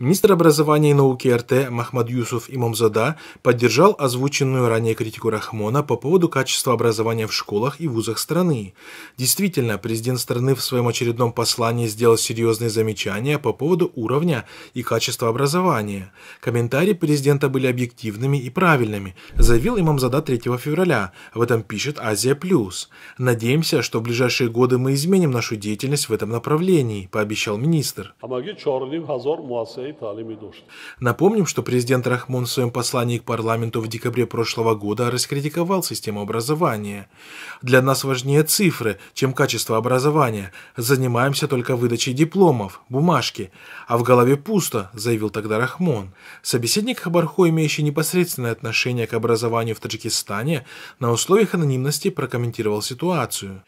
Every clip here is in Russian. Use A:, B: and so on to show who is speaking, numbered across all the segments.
A: Министр образования и науки РТ Махмад Юсуф Имамзада поддержал озвученную ранее критику Рахмона по поводу качества образования в школах и вузах страны. Действительно, президент страны в своем очередном послании сделал серьезные замечания по поводу уровня и качества образования. Комментарии президента были объективными и правильными, заявил Имамзада 3 февраля. Об этом пишет Азия Плюс. Надеемся, что в ближайшие годы мы изменим нашу деятельность в этом направлении, пообещал министр. Напомним, что президент Рахмон в своем послании к парламенту в декабре прошлого года раскритиковал систему образования. «Для нас важнее цифры, чем качество образования. Занимаемся только выдачей дипломов, бумажки. А в голове пусто», — заявил тогда Рахмон. Собеседник Хабархо, имеющий непосредственное отношение к образованию в Таджикистане, на условиях анонимности прокомментировал ситуацию.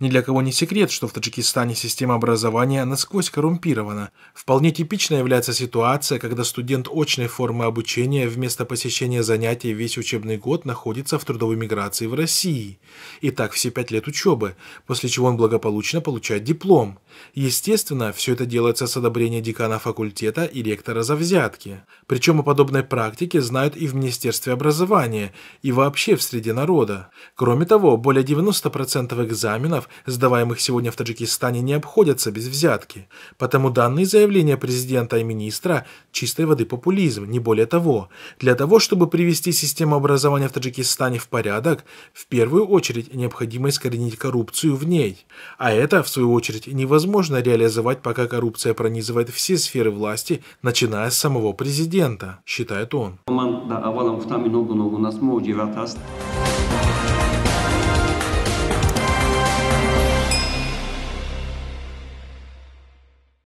A: Ни для кого не секрет, что в Таджикистане система образования насквозь коррумпирована. Вполне типично является ситуация, когда студент очной формы обучения вместо посещения занятий весь учебный год находится в трудовой миграции в России. И так все пять лет учебы, после чего он благополучно получает диплом. Естественно, все это делается с одобрения декана факультета и ректора за взятки. Причем о подобной практике знают и в Министерстве образования, и вообще в среде народа. Кроме того, более 90% экзаменов экзаменов, сдаваемых сегодня в Таджикистане, не обходятся без взятки. Потому данные заявления президента и министра – чистой воды популизм, не более того. Для того, чтобы привести систему образования в Таджикистане в порядок, в первую очередь необходимо искоренить коррупцию в ней. А это, в свою очередь, невозможно реализовать, пока коррупция пронизывает все сферы власти, начиная с самого президента, считает он.